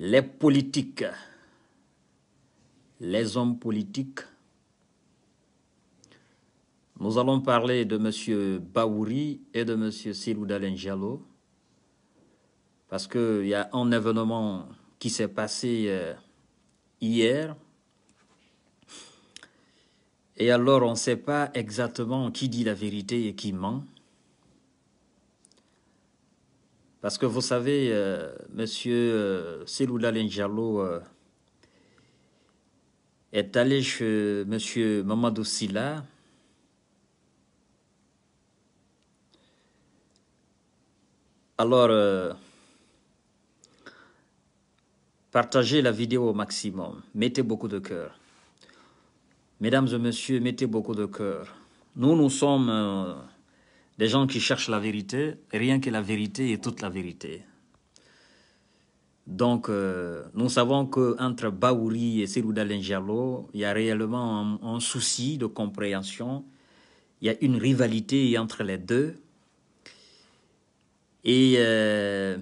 les politiques, les hommes politiques. Nous allons parler de M. Baouri et de M. Silou parce qu'il y a un événement qui s'est passé euh, hier. Et alors, on ne sait pas exactement qui dit la vérité et qui ment. Parce que vous savez, M. Euh, monsieur Seloula euh, Lenjalo euh, est allé chez monsieur Mamadou Silla. Alors, partagez la vidéo au maximum. Mettez beaucoup de cœur. Mesdames et messieurs, mettez beaucoup de cœur. Nous, nous sommes des gens qui cherchent la vérité, rien que la vérité et toute la vérité. Donc, euh, nous savons qu'entre Baouri et Serouda Lengialo, il y a réellement un, souci de compréhension. Il y a une rivalité entre les deux. Et euh,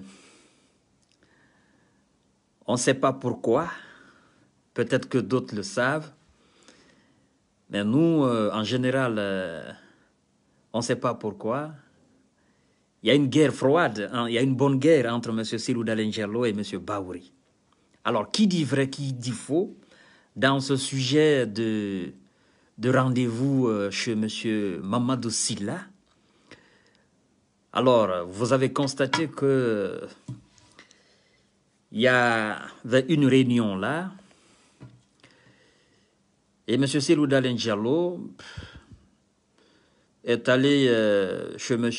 on ne sait pas pourquoi. Peut-être que d'autres le savent. Mais nous, euh, en général, on ne sait pas pourquoi. Il y a une guerre froide, hein. il y a une bonne guerre entre M. Silou et M. Bauri... Alors, qui dit vrai, qui dit faux dans ce sujet de, de rendez-vous euh, chez M. Mamadou Silla Alors, vous avez constaté que il y a... une réunion là, et M. Silou est allé euh, chez M.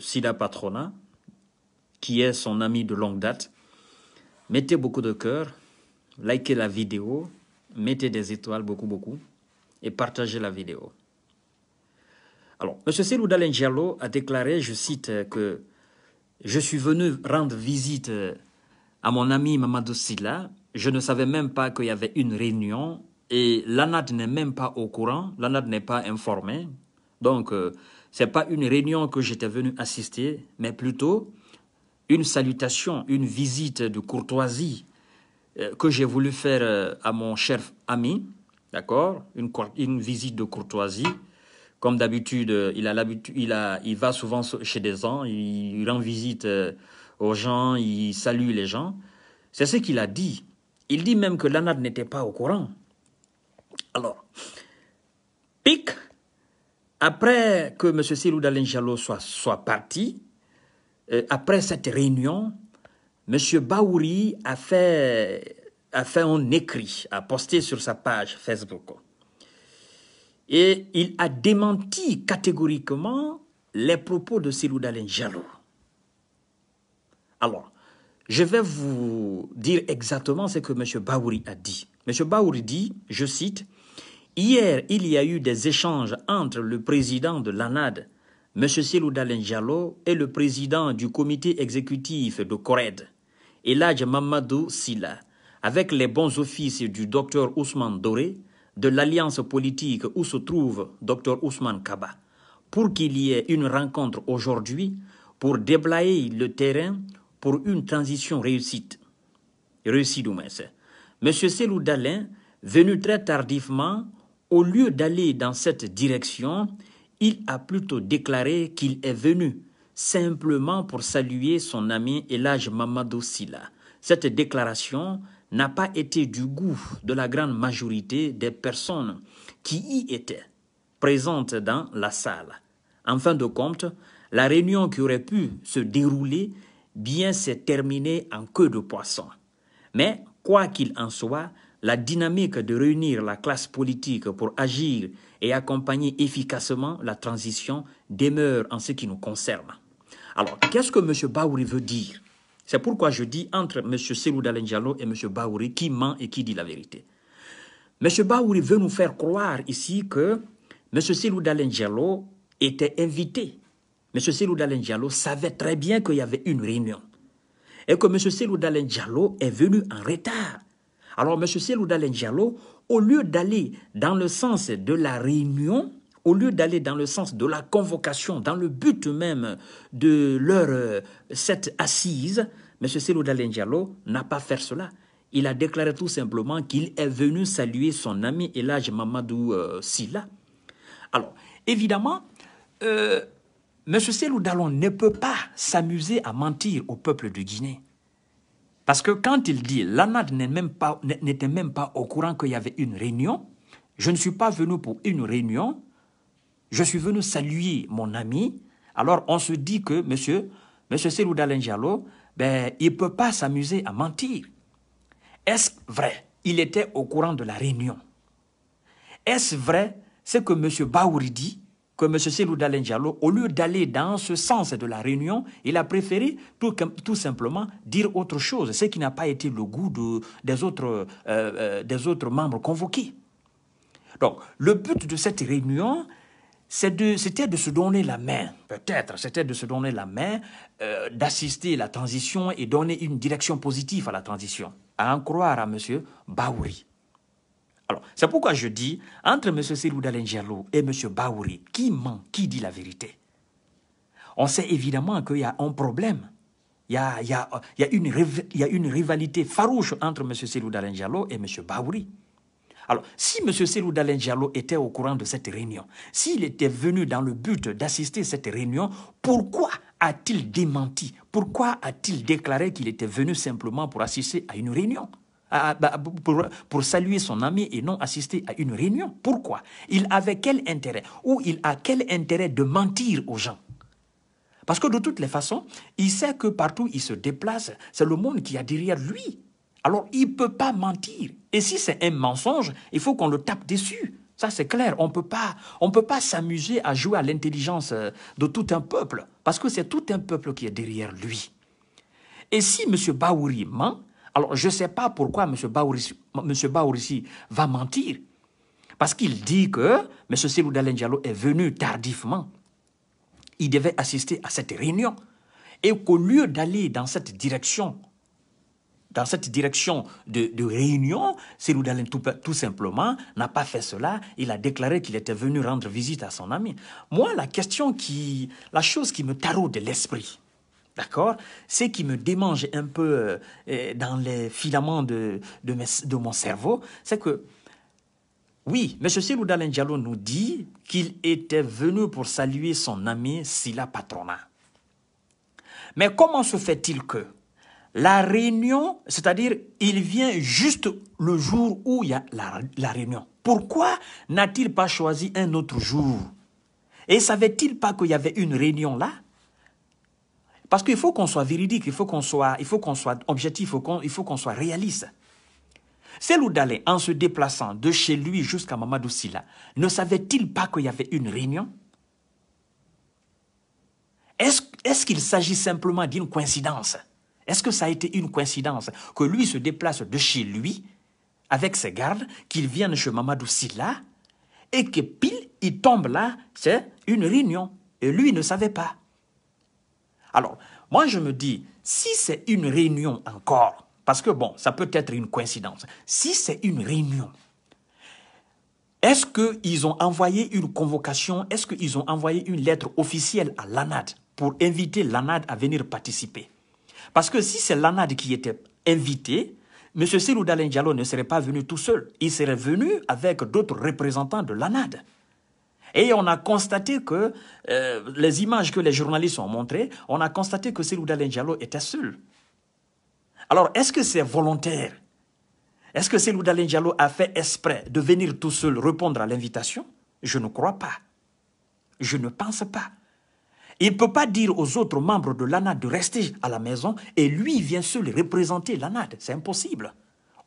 Sida Patrona, qui est son ami de longue date. Mettez beaucoup de cœur, likez la vidéo, mettez des étoiles, beaucoup, beaucoup, et partagez la vidéo. Alors, M. Serouda a déclaré, je cite, que je suis venu rendre visite à mon ami Mamadou Silla. Je ne savais même pas qu'il y avait une réunion et l'ANAD n'est même pas au courant, l'ANAD n'est pas informé, donc, euh, c'est ce n'est pas une réunion que j'étais venu assister, mais plutôt une salutation, une visite de courtoisie euh, que j'ai voulu faire euh, à mon cher ami, d'accord une, visite de courtoisie. Comme d'habitude, il, a l'habitude, il, va souvent chez des gens, il, il rend visite aux gens, il salue les gens. C'est ce qu'il a dit. Il dit même que l'ANAD n'était pas au courant. Alors, Pic après que M. Silou Dalin soit, soit, parti, euh, après cette réunion, M. Baouri a fait, a fait un écrit, a posté sur sa page Facebook. Et il a démenti catégoriquement les propos de Silou Dalin Alors, je vais vous dire exactement ce que M. Baouri a dit. M. Baouri dit, je cite, Hier, il y a eu des échanges entre le président de l'ANAD, M. Selou Diallo, et le président du comité exécutif de CORED, Eladj Mamadou Silla, avec les bons offices du Dr Ousmane Doré, de l'alliance politique où se trouve Dr Ousmane Kaba, pour qu'il y ait une rencontre aujourd'hui pour déblayer le terrain pour une transition réussite. Réussie, du M. Selou venu très tardivement, au lieu d'aller dans cette direction, il a plutôt déclaré qu'il est venu simplement pour saluer son ami Elage Mamadou Silla. Cette déclaration n'a pas été du goût de la grande majorité des personnes qui y étaient présentes dans la salle. En fin de compte, la réunion qui aurait pu se dérouler bien s'est terminée en queue de poisson. Mais, quoi qu'il en soit, la dynamique de réunir la classe politique pour agir et accompagner efficacement la transition demeure en ce qui nous concerne. Alors, qu'est-ce que M. Baouri veut dire C'est pourquoi je dis entre M. Selou Dalenjalo et M. Baouri qui ment et qui dit la vérité. M. Baouri veut nous faire croire ici que M. Selou Dalenjalo était invité. M. Selou Dalenjalo savait très bien qu'il y avait une réunion et que M. Selou Dalenjalo est venu en retard alors, M. Selouda Dalenjalo, au lieu d'aller dans le sens de la réunion, au lieu d'aller dans le sens de la convocation, dans le but même de leur, euh, cette assise, M. Selou Dalenjalo n'a pas fait cela. Il a déclaré tout simplement qu'il est venu saluer son ami Elage Mamadou euh, Silla. Alors, évidemment, euh, M. Seloudalon ne peut pas s'amuser à mentir au peuple de Guinée. Parce que quand il dit, l'anad n'était même pas au courant qu'il y avait une réunion, je ne suis pas venu pour une réunion, je suis venu saluer mon ami. Alors on se dit que monsieur, monsieur ben, il ne peut pas s'amuser à mentir. Est-ce vrai Il était au courant de la réunion. Est-ce vrai ce que monsieur Baouri que M. Selou au lieu d'aller dans ce sens de la réunion, il a préféré tout, simplement dire autre chose, ce qui n'a pas été le goût euh, euh, des, autres, membres convoqués. Donc, le but de cette réunion, c'était de, se donner la main, peut-être, c'était de se donner la main, euh, d'assister la transition et donner une direction positive à la transition, à en croire à M. Baoui. Alors, c'est pourquoi je dis, entre M. Selou d'alenjalo et M. Baouri, qui ment, qui dit la vérité On sait évidemment qu'il y a un problème. Il y a, une, rivalité farouche entre M. Selou d'alenjalo et M. Baouri. Alors, si M. Selou d'alenjalo était au courant de cette réunion, s'il était venu dans le but d'assister à cette réunion, pourquoi a-t-il démenti Pourquoi a-t-il déclaré qu'il était venu simplement pour assister à une réunion bah, pour, saluer son ami et non assister à une réunion. Pourquoi Il avait quel intérêt Ou il a quel intérêt de mentir aux gens Parce que de toutes les façons, il sait que partout il se déplace, c'est le monde qui a derrière lui. Alors il ne peut pas mentir. Et si c'est un mensonge, il faut qu'on le tape dessus. Ça, c'est clair. On ne peut pas s'amuser à jouer à l'intelligence euh, de tout un peuple, parce que c'est tout un peuple qui est derrière lui. Et si M. Baouri ment, alors, je ne sais pas pourquoi M. Baourissi, va mentir. Parce qu'il dit que M. Selou Diallo est venu tardivement. Il devait assister à cette réunion. Et qu'au lieu d'aller dans cette direction, dans cette direction de, réunion, Selou tout, tout simplement n'a pas fait cela. Il a déclaré qu'il était venu rendre visite à son ami. Moi, la question qui, la chose qui me de l'esprit, D'accord Ce qui me démange un peu euh, euh, dans les filaments de, de, mon cerveau, c'est que, oui, M. Sirou nous dit qu'il était venu pour saluer son ami Sila Patrona. Mais comment se fait-il que la réunion, c'est-à-dire il vient juste le jour où il y a la, la réunion, pourquoi n'a-t-il pas choisi un autre jour Et savait-il pas qu'il y avait une réunion là parce qu'il faut qu'on soit véridique, il faut qu'on soit, il faut qu'on soit objectif, il faut qu'on soit réaliste. C'est Dalé, en se déplaçant de chez lui jusqu'à Mamadou Silla, ne savait-il pas qu'il y avait une réunion Est-ce qu'il s'agit simplement d'une coïncidence Est-ce que ça a été une coïncidence que lui se déplace de chez lui avec ses gardes, qu'il vienne chez Mamadou Silla et que pile, il tombe là, c'est une réunion. Et lui ne savait pas. Alors, moi, je me dis, si c'est une réunion encore, parce que bon, ça peut être une coïncidence, si c'est une réunion, est-ce qu'ils ont envoyé une convocation, est-ce qu'ils ont envoyé une lettre officielle à l'ANAD pour inviter l'ANAD à venir participer Parce que si c'est l'ANAD qui était invité, M. Sirou Diallo ne serait pas venu tout seul. Il serait venu avec d'autres représentants de l'ANAD. Et on a constaté que euh, les images que les journalistes ont montrées, on a constaté que Serouda Diallo était seul. Alors, est-ce que c'est volontaire Est-ce que Serouda Diallo a fait exprès de venir tout seul répondre à l'invitation Je ne crois pas. Je ne pense pas. Il ne peut pas dire aux autres membres de l'ANAD de rester à la maison et lui vient seul représenter l'ANAD. C'est impossible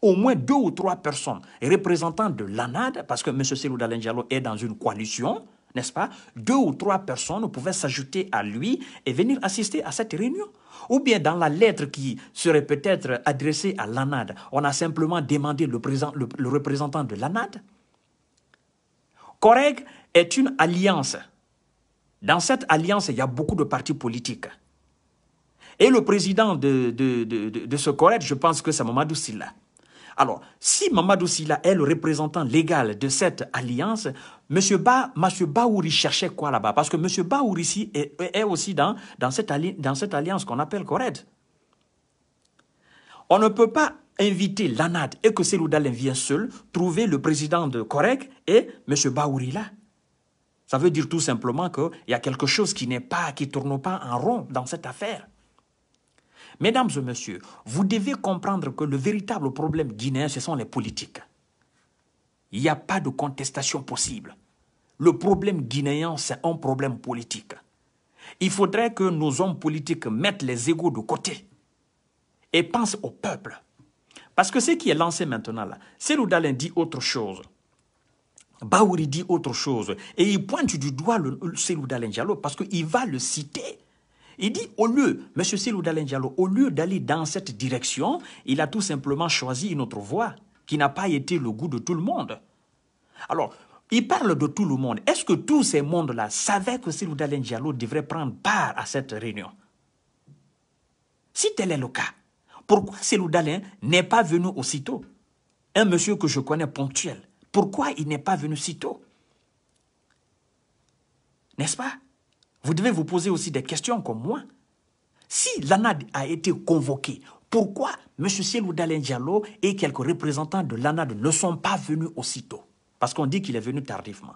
au moins deux ou trois personnes représentant de l'ANAD, parce que M. Selou est dans une coalition, n'est-ce pas Deux ou trois personnes pouvaient s'ajouter à lui et venir assister à cette réunion. Ou bien dans la lettre qui serait peut-être adressée à l'ANAD, on a simplement demandé le, le, représentant de l'ANAD. COREG est une alliance. Dans cette alliance, il y a beaucoup de partis politiques. Et le président de, ce Coreg, je pense que c'est Mamadou Silla. Alors, si Mamadou Sila est le représentant légal de cette alliance, M. Monsieur Baouri cherchait quoi là-bas Parce que M. Baouri ici est, aussi dans, cette, alliance qu'on appelle CORED. On ne peut pas inviter l'ANAD et que Seloudalin vient seul, trouver le président de Corède et M. Baouri là. Ça veut dire tout simplement qu'il y a quelque chose qui n'est pas, qui tourne pas en rond dans cette affaire. Mesdames et messieurs, vous devez comprendre que le véritable problème guinéen, ce sont les politiques. Il n'y a pas de contestation possible. Le problème guinéen, c'est un problème politique. Il faudrait que nos hommes politiques mettent les égaux de côté et pensent au peuple. Parce que ce qui est lancé maintenant, là, Seroudalin dit autre chose. Baouri dit autre chose. Et il pointe du doigt le, Seroudalin Diallo parce qu'il va le citer il dit, au lieu, M. Silou Diallo, au lieu d'aller dans cette direction, il a tout simplement choisi une autre voie qui n'a pas été le goût de tout le monde. Alors, il parle de tout le monde. Est-ce que tous ces mondes-là savaient que Silou Diallo devrait prendre part à cette réunion Si tel est le cas, pourquoi Silou n'est pas venu aussitôt Un monsieur que je connais ponctuel, pourquoi il n'est pas venu si tôt N'est-ce pas vous devez vous poser aussi des questions comme moi. Si l'ANAD a été convoqué, pourquoi M. Sielou Dalen et quelques représentants de l'ANAD ne sont pas venus aussitôt Parce qu'on dit qu'il est venu tardivement.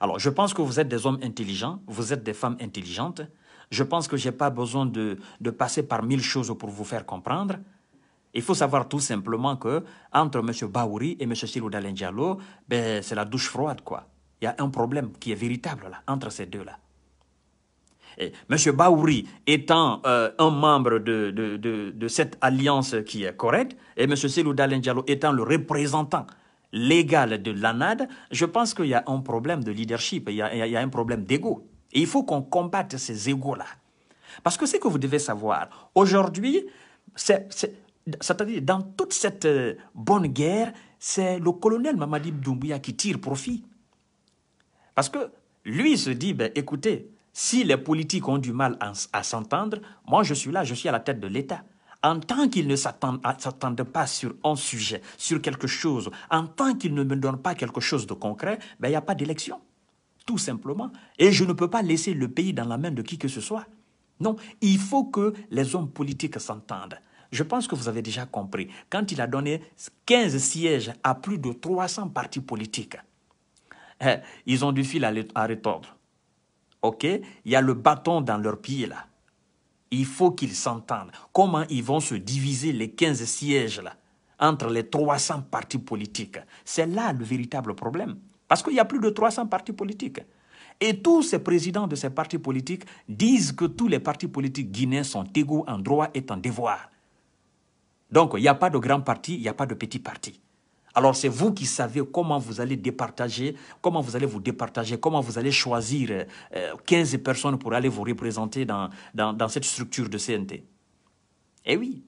Alors, je pense que vous êtes des hommes intelligents, vous êtes des femmes intelligentes. Je pense que je n'ai pas besoin de, passer par mille choses pour vous faire comprendre. Il faut savoir tout simplement que entre M. Baouri et M. Silou Dalen ben, c'est la douche froide, quoi. Il y a un problème qui est véritable là, entre ces deux-là. M. Baouri étant euh, un membre de, de, de, cette alliance qui est correcte, et M. Selou Diallo étant le représentant légal de l'ANAD, je pense qu'il y a un problème de leadership, il y a, il y a un problème d'ego. Et il faut qu'on combatte ces égos-là. Parce que ce que vous devez savoir, aujourd'hui, c'est-à-dire dans toute cette euh, bonne guerre, c'est le colonel Mamadi Doumbouya qui tire profit. Parce que lui se dit, ben, écoutez, si les politiques ont du mal à, s'entendre, moi je suis là, je suis à la tête de l'État. En tant qu'ils ne s'attendent pas sur un sujet, sur quelque chose, en tant qu'ils ne me donnent pas quelque chose de concret, ben, il n'y a pas d'élection, tout simplement. Et je ne peux pas laisser le pays dans la main de qui que ce soit. Non, il faut que les hommes politiques s'entendent. Je pense que vous avez déjà compris, quand il a donné 15 sièges à plus de 300 partis politiques, eh, ils ont du fil à retordre. OK Il y a le bâton dans leurs pieds là. Il faut qu'ils s'entendent. Comment ils vont se diviser les 15 sièges là entre les 300 partis politiques C'est là le véritable problème. Parce qu'il y a plus de 300 partis politiques. Et tous ces présidents de ces partis politiques disent que tous les partis politiques guinéens sont égaux en droit et en devoir. Donc, il n'y a pas de grand parti, il n'y a pas de petit parti. Alors c'est vous qui savez comment vous allez départager, comment vous allez vous départager, comment vous allez choisir 15 euh, personnes pour aller vous représenter dans, dans cette structure de CNT. Eh oui.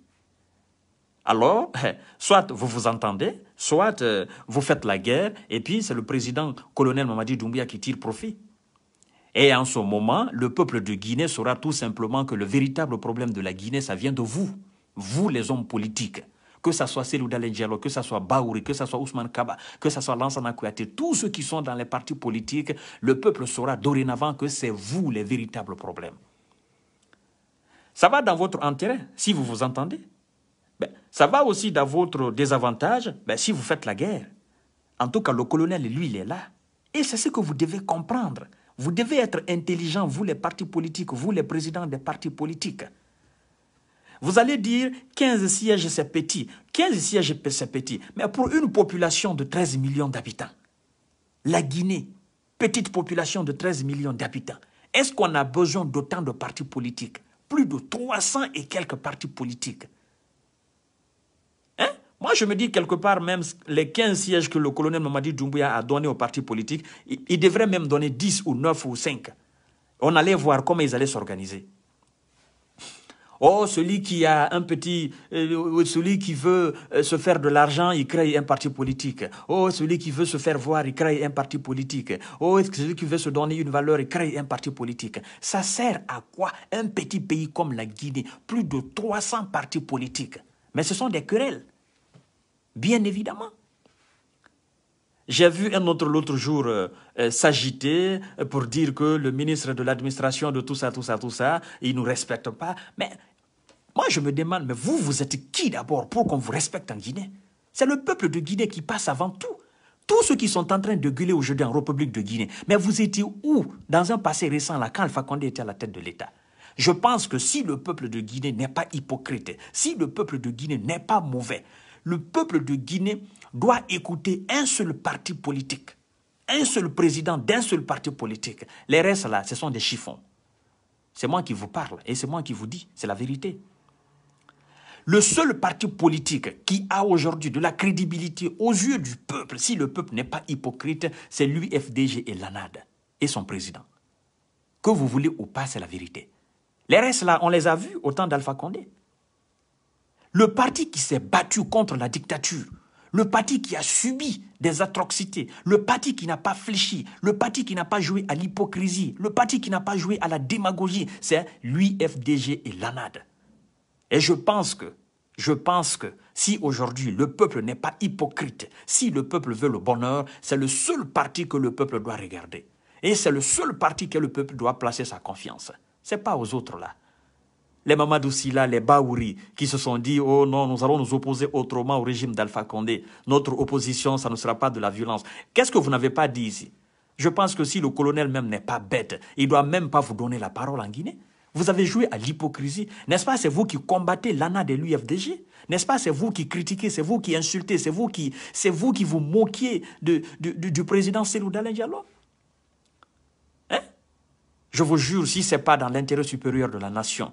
Alors, soit vous vous entendez, soit euh, vous faites la guerre, et puis c'est le président colonel Mamadi Doumbia qui tire profit. Et en ce moment, le peuple de Guinée saura tout simplement que le véritable problème de la Guinée, ça vient de vous, vous les hommes politiques que ce soit Al Diallo, que ce soit Baouri, que ce soit Ousmane Kaba, que ce soit Lansana Kouyaté, tous ceux qui sont dans les partis politiques, le peuple saura dorénavant que c'est vous les véritables problèmes. Ça va dans votre intérêt, si vous vous entendez. Ben, ça va aussi dans votre désavantage, ben, si vous faites la guerre. En tout cas, le colonel, lui, il est là. Et c'est ce que vous devez comprendre. Vous devez être intelligent, vous les partis politiques, vous les présidents des partis politiques. Vous allez dire 15 sièges, c'est petit. 15 sièges, c'est petit. Mais pour une population de 13 millions d'habitants, la Guinée, petite population de 13 millions d'habitants, est-ce qu'on a besoin d'autant de partis politiques Plus de 300 et quelques partis politiques. Hein? Moi, je me dis quelque part, même les 15 sièges que le colonel Mamadi Doumbouya a donnés aux partis politiques, il devrait même donner 10 ou 9 ou 5. On allait voir comment ils allaient s'organiser. Oh, celui qui a un petit, euh, celui qui veut euh, se faire de l'argent, il crée un parti politique. Oh, celui qui veut se faire voir, il crée un parti politique. Oh, celui qui veut se donner une valeur, il crée un parti politique. Ça sert à quoi un petit pays comme la Guinée, plus de 300 partis politiques Mais ce sont des querelles, bien évidemment. J'ai vu un autre l'autre jour euh, s'agiter pour dire que le ministre de l'administration de tout ça, tout ça, tout ça, il ne nous respecte pas. Mais moi, je me demande, mais vous, vous êtes qui d'abord pour qu'on vous respecte en Guinée C'est le peuple de Guinée qui passe avant tout. Tous ceux qui sont en train de gueuler aujourd'hui en République de Guinée. Mais vous étiez où dans un passé récent, là, quand Alpha Condé était à la tête de l'État Je pense que si le peuple de Guinée n'est pas hypocrite, si le peuple de Guinée n'est pas mauvais, le peuple de Guinée doit écouter un seul parti politique, un seul président d'un seul parti politique. Les restes, là, ce sont des chiffons. C'est moi qui vous parle et c'est moi qui vous dis, c'est la vérité. Le seul parti politique qui a aujourd'hui de la crédibilité aux yeux du peuple, si le peuple n'est pas hypocrite, c'est l'UFDG et l'ANAD et son président. Que vous voulez ou pas, c'est la vérité. Les restes là, on les a vus au temps d'Alpha Condé. Le parti qui s'est battu contre la dictature, le parti qui a subi des atrocités, le parti qui n'a pas fléchi, le parti qui n'a pas joué à l'hypocrisie, le parti qui n'a pas joué à la démagogie, c'est l'UFDG et l'ANAD. Et je pense que, je pense que si aujourd'hui le peuple n'est pas hypocrite, si le peuple veut le bonheur, c'est le seul parti que le peuple doit regarder. Et c'est le seul parti que le peuple doit placer sa confiance. Ce n'est pas aux autres là. Les Mamadou Silla, les Baouri, qui se sont dit Oh non, nous allons nous opposer autrement au régime d'Alpha Condé. Notre opposition, ça ne sera pas de la violence. Qu'est-ce que vous n'avez pas dit ici Je pense que si le colonel même n'est pas bête, il ne doit même pas vous donner la parole en Guinée. Vous avez joué à l'hypocrisie. N'est-ce pas, c'est vous qui combattez l'ANA de l'UFDG N'est-ce pas, c'est vous qui critiquez, c'est vous qui insultez, c'est vous qui, c'est vous, qui vous moquiez de, du président Célou Dallin hein? Je vous jure, si ce n'est pas dans l'intérêt supérieur de la nation,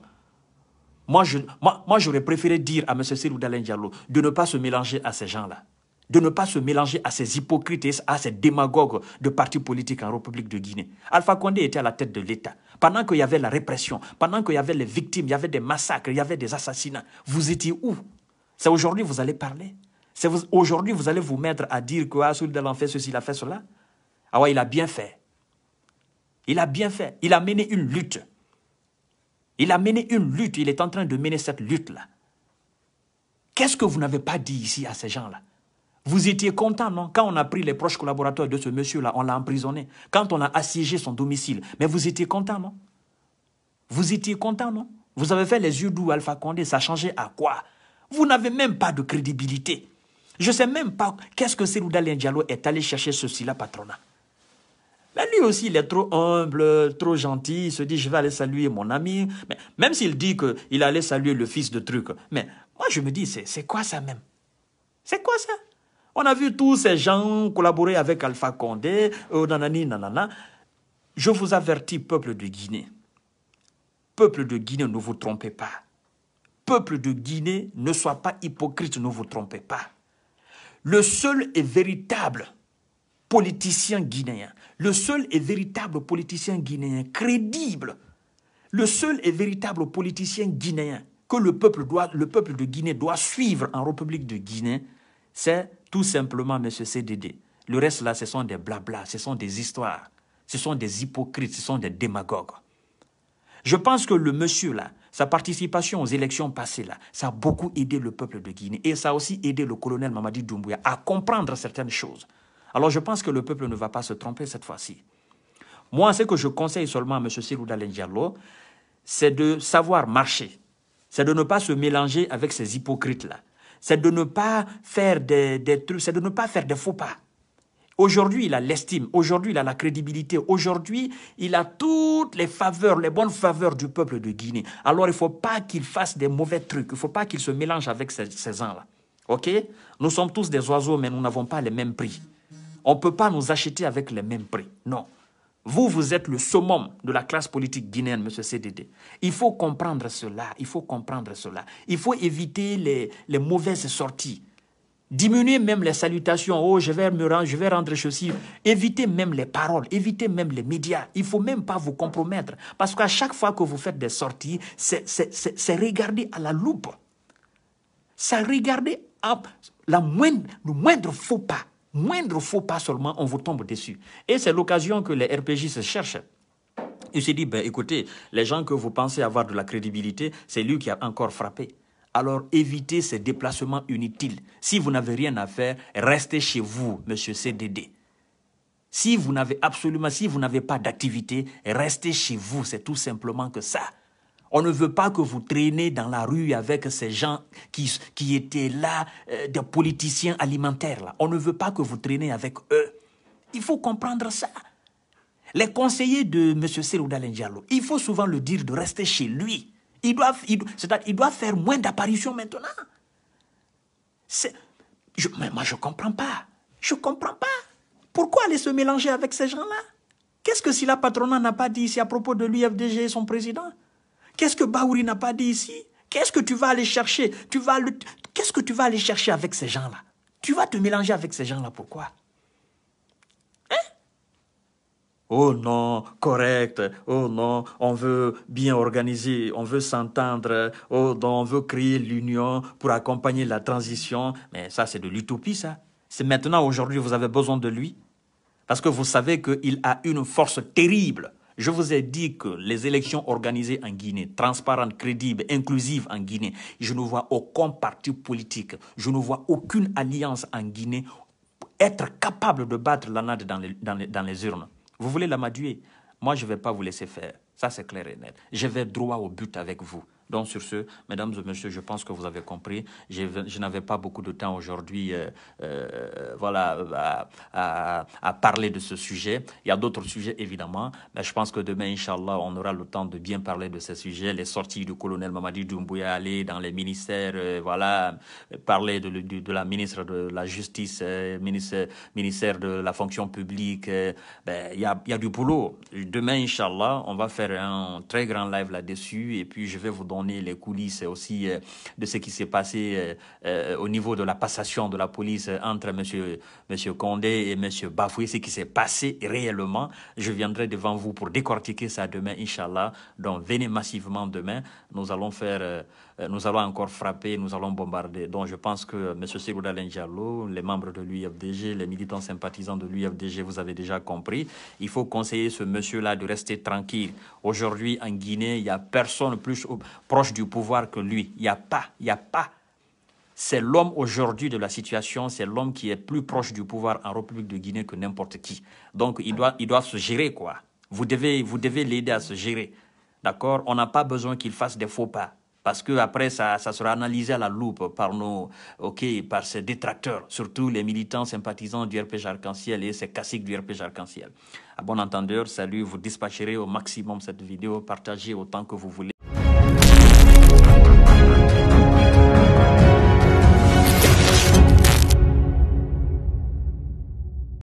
moi, je, moi, j'aurais préféré dire à M. Célou Dallin de ne pas se mélanger à ces gens-là de ne pas se mélanger à ces hypocrites, à ces démagogues de partis politiques en République de Guinée. Alpha Condé était à la tête de l'État. Pendant qu'il y avait la répression, pendant qu'il y avait les victimes, il y avait des massacres, il y avait des assassinats, vous étiez où C'est aujourd'hui vous allez parler. C'est aujourd'hui vous allez vous mettre à dire que ah, a fait ceci, il a fait cela. Ah ouais, il a bien fait. Il a bien fait. Il a mené une lutte. Il a mené une lutte. Il est en train de mener cette lutte-là. Qu'est-ce que vous n'avez pas dit ici à ces gens-là vous étiez content, non Quand on a pris les proches collaborateurs de ce monsieur-là, on l'a emprisonné. Quand on a assiégé son domicile. Mais vous étiez content, non Vous étiez content, non Vous avez fait les yeux doux, Alpha Condé. Ça changeait à quoi Vous n'avez même pas de crédibilité. Je ne sais même pas qu'est-ce que Selouda Diallo est allé chercher ceci-là, patronat. Mais lui aussi, il est trop humble, trop gentil. Il se dit, je vais aller saluer mon ami. Mais même s'il dit qu'il allait saluer le fils de truc. Mais moi, je me dis, c'est quoi ça même C'est quoi ça on a vu tous ces gens collaborer avec Alpha Condé, euh, nanani, nanana. Je vous avertis, peuple de Guinée. Peuple de Guinée, ne vous trompez pas. Peuple de Guinée, ne sois pas hypocrite, ne vous trompez pas. Le seul et véritable politicien guinéen, le seul et véritable politicien guinéen crédible, le seul et véritable politicien guinéen que le peuple, doit, le peuple de Guinée doit suivre en République de Guinée, c'est tout simplement, monsieur CDD. Le reste là, ce sont des blablas, ce sont des histoires, ce sont des hypocrites, ce sont des démagogues. Je pense que le monsieur là, sa participation aux élections passées là, ça a beaucoup aidé le peuple de Guinée et ça a aussi aidé le colonel Mamadi Doumbouya à comprendre certaines choses. Alors je pense que le peuple ne va pas se tromper cette fois-ci. Moi, ce que je conseille seulement à M. Sirouda Lengialo, c'est de savoir marcher. C'est de ne pas se mélanger avec ces hypocrites-là c'est de ne pas faire des, des trucs, c'est de ne pas faire des faux pas. Aujourd'hui, il a l'estime, aujourd'hui, il a la crédibilité, aujourd'hui, il a toutes les faveurs, les bonnes faveurs du peuple de Guinée. Alors, il ne faut pas qu'il fasse des mauvais trucs, il ne faut pas qu'il se mélange avec ces, ces gens-là. OK Nous sommes tous des oiseaux, mais nous n'avons pas les mêmes prix. On ne peut pas nous acheter avec les mêmes prix. Non. Vous, vous êtes le summum de la classe politique guinéenne, M. CDD. Il faut comprendre cela, il faut comprendre cela. Il faut éviter les, les mauvaises sorties. Diminuer même les salutations. Oh, je vais me rendre, je vais rendre ceci. Évitez même les paroles, évitez même les médias. Il ne faut même pas vous compromettre. Parce qu'à chaque fois que vous faites des sorties, c'est regarder à la loupe. C'est regarder à la le moindre faux pas moindre faux pas seulement, on vous tombe dessus. Et c'est l'occasion que les RPG se cherchent. Il se dit, ben, écoutez, les gens que vous pensez avoir de la crédibilité, c'est lui qui a encore frappé. Alors évitez ces déplacements inutiles. Si vous n'avez rien à faire, restez chez vous, monsieur CDD. Si vous n'avez absolument, si vous n'avez pas d'activité, restez chez vous. C'est tout simplement que ça. On ne veut pas que vous traînez dans la rue avec ces gens qui, étaient là, euh, des politiciens alimentaires. On ne veut pas que vous traînez avec eux. Il faut comprendre ça. Les conseillers de M. Cyril Diallo, il faut souvent le dire de rester chez lui. Il doivent faire moins d'apparitions maintenant. mais moi, je ne comprends pas. Je ne comprends pas. Pourquoi aller se mélanger avec ces gens-là Qu'est-ce que si la patronne n'a pas dit ici à propos de l'UFDG et son président Qu'est-ce que Baouri n'a pas dit ici Qu'est-ce que tu vas aller chercher Tu vas le... Qu'est-ce que tu vas aller chercher avec ces gens-là Tu vas te mélanger avec ces gens-là, pourquoi Hein Oh non, correct. Oh non, on veut bien organiser, on veut s'entendre. Oh non, on veut créer l'union pour accompagner la transition. Mais ça, c'est de l'utopie, ça. C'est maintenant, aujourd'hui, vous avez besoin de lui. Parce que vous savez qu'il a une force terrible. Je vous ai dit que les élections organisées en Guinée, transparentes, crédibles, inclusives en Guinée, je ne vois aucun parti politique, je ne vois aucune alliance en Guinée être capable de battre l'anade dans les, dans les, dans les urnes. Vous voulez la maduer Moi, je ne vais pas vous laisser faire. Ça, c'est clair et net. Je vais droit au but avec vous. Donc sur ce, mesdames et messieurs, je pense que vous avez compris. Je, n'avais pas beaucoup de temps aujourd'hui euh, euh, voilà, à, parler de ce sujet. Il y a d'autres sujets évidemment, mais je pense que demain, Inch'Allah, on aura le temps de bien parler de ces sujets. Les sorties du colonel Mamadi Doumbouya, aller dans les ministères, euh, voilà, parler de, la ministre de la Justice, ministère, ministère de la fonction publique. Ben, il y, y a du boulot. Demain, Inch'Allah, on va faire un très grand live là-dessus et puis je vais vous donner on est les coulisses aussi euh, de ce qui s'est passé euh, euh, au niveau de la passation de la police entre Monsieur Monsieur Condé et Monsieur Bafoué, ce qui s'est passé réellement. Je viendrai devant vous pour décortiquer ça demain, Inch'Allah. Donc venez massivement demain. Nous allons faire euh, nous allons encore frapper, nous allons bombarder. Donc je pense que euh, M. Siroudalen Diallo, les membres de l'UFDG, les militants sympathisants de l'UFDG, vous avez déjà compris. Il faut conseiller ce monsieur-là de rester tranquille. Aujourd'hui, en Guinée, il n'y a personne plus proche du pouvoir que lui. Il n'y a pas, il n'y a pas. C'est l'homme aujourd'hui de la situation, c'est l'homme qui est plus proche du pouvoir en République de Guinée que n'importe qui. Donc il doit, il doit se gérer, quoi. Vous devez, vous devez l'aider à se gérer. D'accord On n'a pas besoin qu'il fasse des faux pas parce que après ça, sera analysé à la loupe par nos, ok, par ces détracteurs, surtout les militants sympathisants du RPG Arc-en-Ciel et ces caciques du RPG Arc-en-Ciel. À bon entendeur, salut, vous dispatcherez au maximum cette vidéo, partagez autant que vous voulez.